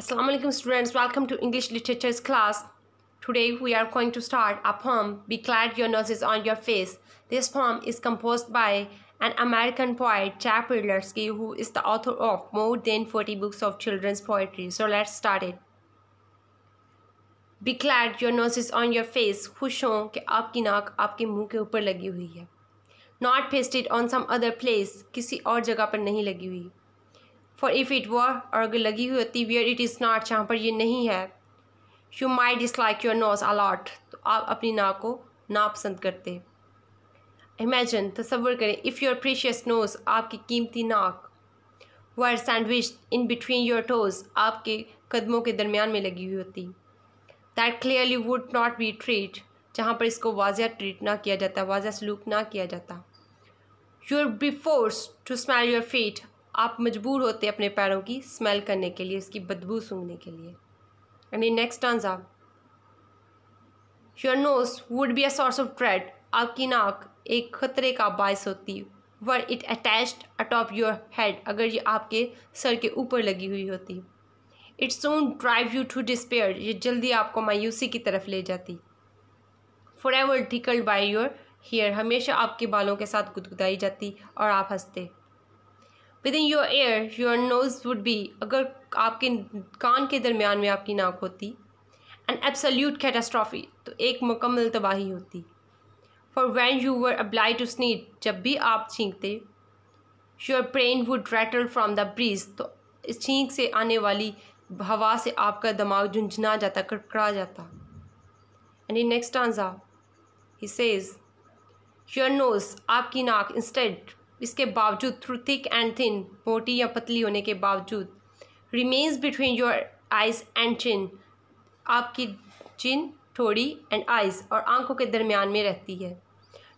Assalamu alaikum students welcome to English literature's class today we are going to start a poem be glad your nose is on your face this poem is composed by an American poet Chap Ridlersky who is the author of more than 40 books of children's poetry so let's start it be glad your nose is on your face खुश हों कि आपकी नाक आपके मुंह के ऊपर लगी हुई है not pasted on some other place Kisi और jagah par nahi लगी hui. For if it war और अगर लगी हुई होती वेयर इट इज़ नॉट जहाँ पर यह नहीं है you may dislike your nose a lot तो आप अपनी नाक को नापसंद करते इमेजन तस्वर करें इफ़ योर प्रीशियस नोज आपकी कीमती नाक were sandwich in between your toes आपके कदमों के दरमियान में लगी हुई होती that clearly would not be treat जहाँ पर इसको वाजह ट्रीट ना किया जाता वाजह सलूक ना किया जाता you'd be forced to smell your feet आप मजबूर होते अपने पैरों की स्मेल करने के लिए उसकी बदबू सूंघने के लिए यानी next and your nose would be a source of dread आपकी नाक एक खतरे का बायस होती were it attached atop your head अगर ये आपके सर के ऊपर लगी हुई होती it soon drive you to despair ये जल्दी आपको मायूसी की तरफ ले जाती forever tickled by your hair हमेशा आपके बालों के साथ गुदगुदाई जाती और आप हंसते within your ear your nose would be अगर आपके कान के दरमियान में आपकी नाक होती एन एब्सल्यूट कैटास्ट्रॉफी तो एक मुकम्मल तबाही होती for when you were apply to sneeze जब भी आप छींकते your brain would rattle from the breeze तो इस छींक से आने वाली हवा से आपका दिमाग झुंझुना जाता कड़कड़ा जाता and next answer he says your nose आपकी नाक इंस्टेड इसके बावजूद थ्रू थिक एंड थिन मोटी या पतली होने के बावजूद remains between your eyes and chin आपकी चिन थोड़ी एंड आइज और आंखों के दरमियान में रहती है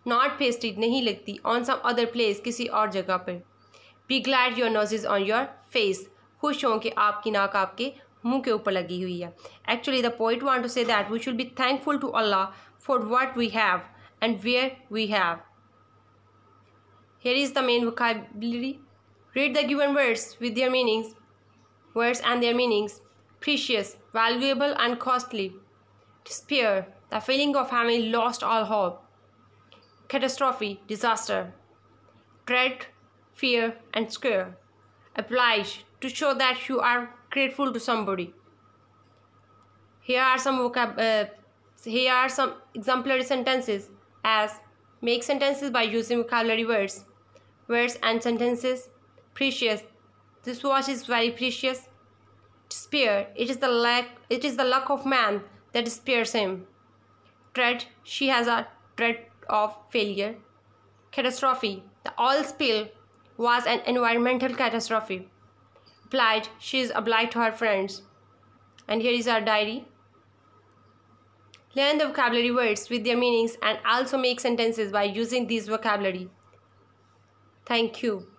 नॉट पेस्टेड नहीं लगती ऑन सम अदर प्लेस किसी और जगह पर be glad your nose is on your face खुश हों कि आपकी नाक आपके मुंह के ऊपर लगी हुई है actually the point want to say that we should be thankful to Allah for what we have and where we have Here is the main vocabulary. Read the given words with their meanings. Words and their meanings. Precious, valuable and costly. Despair, the feeling of having lost all hope. Catastrophe, disaster. Dread, fear and scare. Oblige, to show that you are grateful to somebody. Here are some vocab. Uh, here are some exemplary sentences as make sentences by using vocabulary words words and sentences. Precious. This watch is very precious. Spare. It is the lack it is the luck of man that spares him. Dread. She has a dread of failure. Catastrophe. The oil spill was an environmental catastrophe. Obliged. She is obliged to her friends. And here is our diary. Learn the vocabulary words with their meanings and also make sentences by using these vocabulary. Thank you.